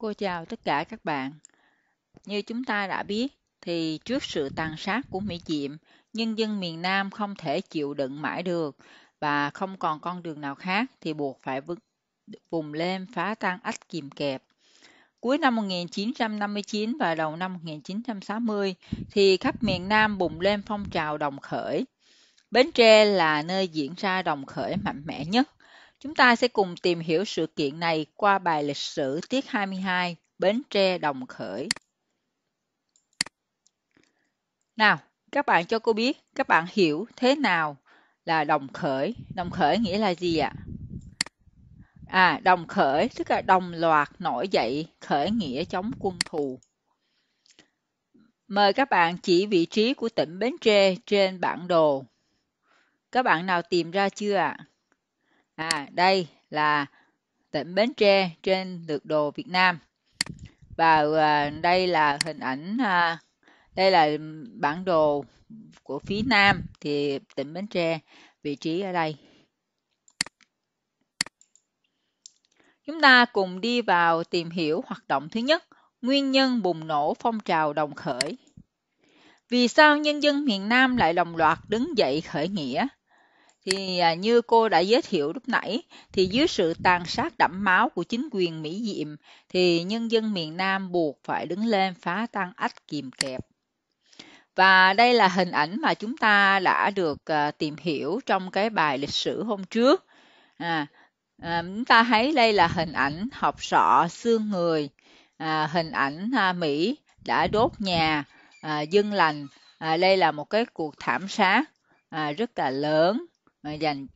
Cô chào tất cả các bạn. Như chúng ta đã biết, thì trước sự tàn sát của Mỹ Diệm, nhân dân miền Nam không thể chịu đựng mãi được và không còn con đường nào khác thì buộc phải vùng lên phá tan ách kìm kẹp. Cuối năm 1959 và đầu năm 1960 thì khắp miền Nam bùng lên phong trào đồng khởi. Bến Tre là nơi diễn ra đồng khởi mạnh mẽ nhất Chúng ta sẽ cùng tìm hiểu sự kiện này qua bài lịch sử tiết 22 Bến Tre Đồng Khởi. Nào, các bạn cho cô biết các bạn hiểu thế nào là đồng khởi. Đồng khởi nghĩa là gì ạ? À? à, đồng khởi tức là đồng loạt nổi dậy khởi nghĩa chống quân thù. Mời các bạn chỉ vị trí của tỉnh Bến Tre trên bản đồ. Các bạn nào tìm ra chưa ạ? À? à, đây là tỉnh Bến Tre trên lược đồ Việt Nam và à, đây là hình ảnh à, đây là bản đồ của phía Nam thì tỉnh Bến Tre vị trí ở đây chúng ta cùng đi vào tìm hiểu hoạt động thứ nhất nguyên nhân bùng nổ phong trào đồng khởi vì sao nhân dân miền Nam lại đồng loạt đứng dậy khởi nghĩa thì à, như cô đã giới thiệu lúc nãy thì dưới sự tàn sát đẫm máu của chính quyền Mỹ Diệm thì nhân dân miền Nam buộc phải đứng lên phá tan ách kìm kẹp. Và đây là hình ảnh mà chúng ta đã được à, tìm hiểu trong cái bài lịch sử hôm trước. À, à chúng ta thấy đây là hình ảnh học sọ xương người, à, hình ảnh Mỹ đã đốt nhà à, dân lành. À, đây là một cái cuộc thảm sát à, rất là lớn dành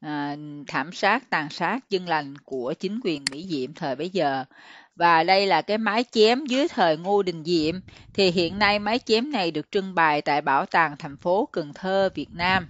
à, thảm sát tàn sát dân lành của chính quyền mỹ diệm thời bấy giờ và đây là cái mái chém dưới thời ngô đình diệm thì hiện nay mái chém này được trưng bày tại bảo tàng thành phố cần thơ việt nam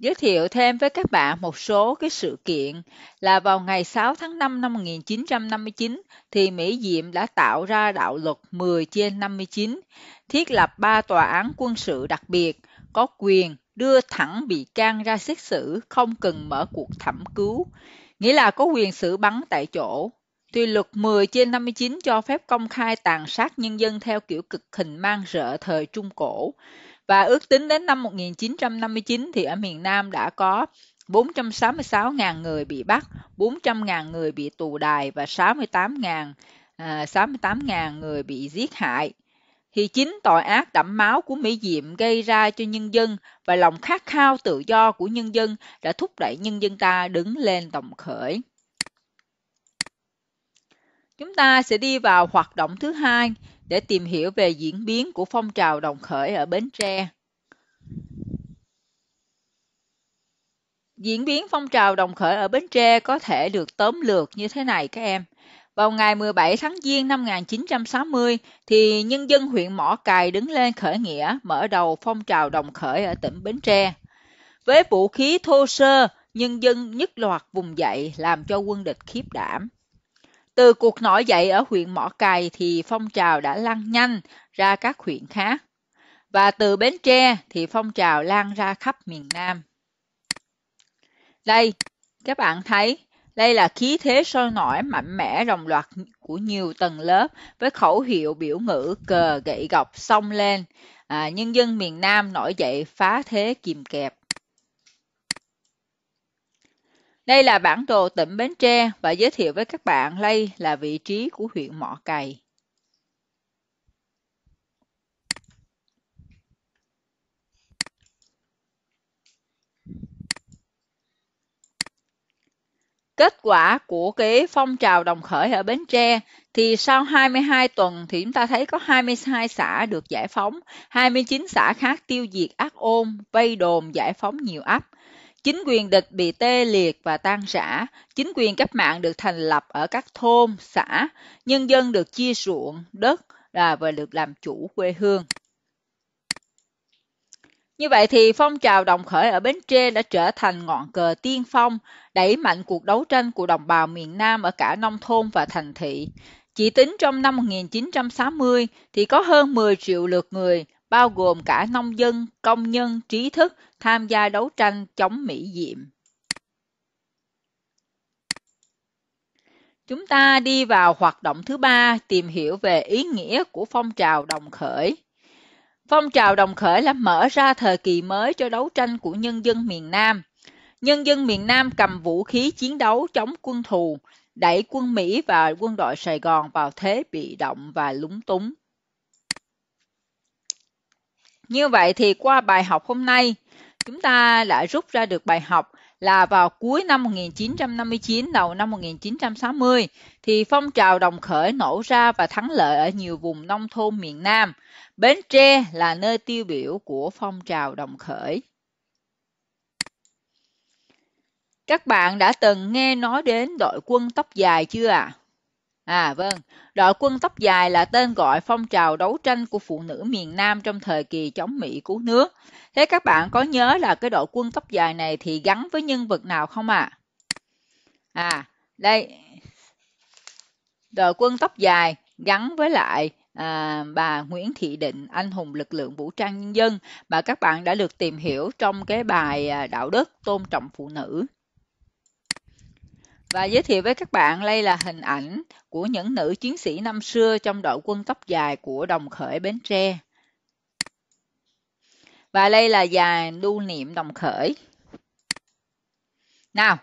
giới thiệu thêm với các bạn một số cái sự kiện là vào ngày 6 tháng 5 năm 1959 thì Mỹ Diệm đã tạo ra đạo luật 10 trên 59, thiết lập ba tòa án quân sự đặc biệt có quyền đưa thẳng bị can ra xét xử không cần mở cuộc thẩm cứu, nghĩa là có quyền xử bắn tại chỗ. Tuy luật 10 trên 59 cho phép công khai tàn sát nhân dân theo kiểu cực hình mang rợ thời Trung Cổ, và ước tính đến năm 1959 thì ở miền Nam đã có 466.000 người bị bắt, 400.000 người bị tù đài và 68.000 68.000 à, người bị giết hại. Thì chính tội ác đẫm máu của Mỹ Diệm gây ra cho nhân dân và lòng khát khao tự do của nhân dân đã thúc đẩy nhân dân ta đứng lên tổng khởi. Chúng ta sẽ đi vào hoạt động thứ hai, để tìm hiểu về diễn biến của phong trào đồng khởi ở Bến Tre. Diễn biến phong trào đồng khởi ở Bến Tre có thể được tóm lược như thế này các em. Vào ngày 17 tháng Giêng năm 1960 thì nhân dân huyện Mỏ Cày đứng lên khởi nghĩa mở đầu phong trào đồng khởi ở tỉnh Bến Tre. Với vũ khí thô sơ, nhân dân nhất loạt vùng dậy làm cho quân địch khiếp đảm. Từ cuộc nổi dậy ở huyện Mỏ Cày thì phong trào đã lan nhanh ra các huyện khác, và từ Bến Tre thì phong trào lan ra khắp miền Nam. Đây, các bạn thấy, đây là khí thế sôi nổi mạnh mẽ đồng loạt của nhiều tầng lớp với khẩu hiệu biểu ngữ cờ gậy gọc xông lên, à, nhân dân miền Nam nổi dậy phá thế kìm kẹp. Đây là bản đồ tỉnh Bến Tre và giới thiệu với các bạn đây là vị trí của huyện Mỏ Cày. Kết quả của cái phong trào đồng khởi ở Bến Tre thì sau 22 tuần thì chúng ta thấy có 22 xã được giải phóng, 29 xã khác tiêu diệt ác ôn, vây đồn giải phóng nhiều ấp. Chính quyền địch bị tê liệt và tan rã, chính quyền cách mạng được thành lập ở các thôn, xã, nhân dân được chia ruộng, đất và được làm chủ quê hương. Như vậy thì phong trào đồng khởi ở Bến Tre đã trở thành ngọn cờ tiên phong, đẩy mạnh cuộc đấu tranh của đồng bào miền Nam ở cả nông thôn và thành thị. Chỉ tính trong năm 1960 thì có hơn 10 triệu lượt người bao gồm cả nông dân, công nhân, trí thức tham gia đấu tranh chống Mỹ diệm. Chúng ta đi vào hoạt động thứ ba, tìm hiểu về ý nghĩa của phong trào đồng khởi. Phong trào đồng khởi là mở ra thời kỳ mới cho đấu tranh của nhân dân miền Nam. Nhân dân miền Nam cầm vũ khí chiến đấu chống quân thù, đẩy quân Mỹ và quân đội Sài Gòn vào thế bị động và lúng túng. Như vậy thì qua bài học hôm nay, chúng ta đã rút ra được bài học là vào cuối năm 1959 đầu năm 1960 thì phong trào đồng khởi nổ ra và thắng lợi ở nhiều vùng nông thôn miền Nam. Bến Tre là nơi tiêu biểu của phong trào đồng khởi. Các bạn đã từng nghe nói đến đội quân tóc dài chưa ạ? À? À vâng, đội quân tóc dài là tên gọi phong trào đấu tranh của phụ nữ miền Nam trong thời kỳ chống Mỹ cứu nước. Thế các bạn có nhớ là cái đội quân tóc dài này thì gắn với nhân vật nào không ạ? À? à, đây. Đội quân tóc dài gắn với lại à, bà Nguyễn Thị Định, anh hùng lực lượng vũ trang nhân dân mà các bạn đã được tìm hiểu trong cái bài à, đạo đức tôn trọng phụ nữ và giới thiệu với các bạn đây là hình ảnh của những nữ chiến sĩ năm xưa trong đội quân tóc dài của Đồng Khởi Bến Tre. Và đây là dài lưu niệm Đồng Khởi. Nào,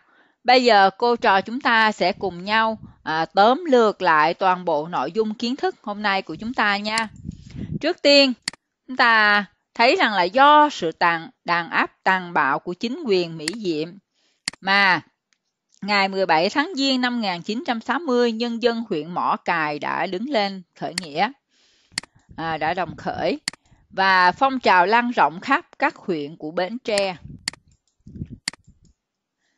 bây giờ cô trò chúng ta sẽ cùng nhau à, tóm lược lại toàn bộ nội dung kiến thức hôm nay của chúng ta nha. Trước tiên, chúng ta thấy rằng là do sự tàn đàn áp tàn bạo của chính quyền Mỹ Diệm mà Ngày 17 tháng Giêng năm 1960, nhân dân huyện Mỏ Cài đã đứng lên khởi nghĩa, à, đã đồng khởi và phong trào lan rộng khắp các huyện của Bến Tre.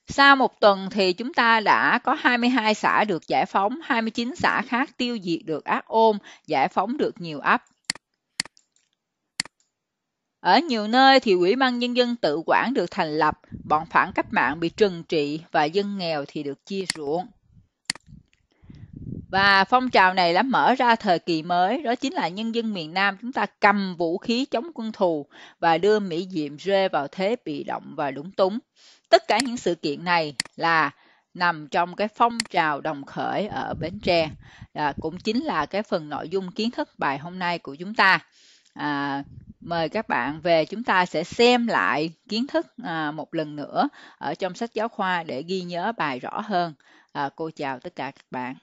Sau một tuần thì chúng ta đã có 22 xã được giải phóng, 29 xã khác tiêu diệt được ác ôn, giải phóng được nhiều ấp. Ở nhiều nơi thì quỹ ban Nhân dân tự quản được thành lập, bọn phản cách mạng bị trừng trị và dân nghèo thì được chia ruộng. Và phong trào này đã mở ra thời kỳ mới, đó chính là nhân dân miền Nam chúng ta cầm vũ khí chống quân thù và đưa Mỹ Diệm rơi vào thế bị động và lúng túng. Tất cả những sự kiện này là nằm trong cái phong trào đồng khởi ở Bến Tre, à, cũng chính là cái phần nội dung kiến thức bài hôm nay của chúng ta à, mời các bạn về chúng ta sẽ xem lại kiến thức à, một lần nữa ở trong sách giáo khoa để ghi nhớ bài rõ hơn à, cô chào tất cả các bạn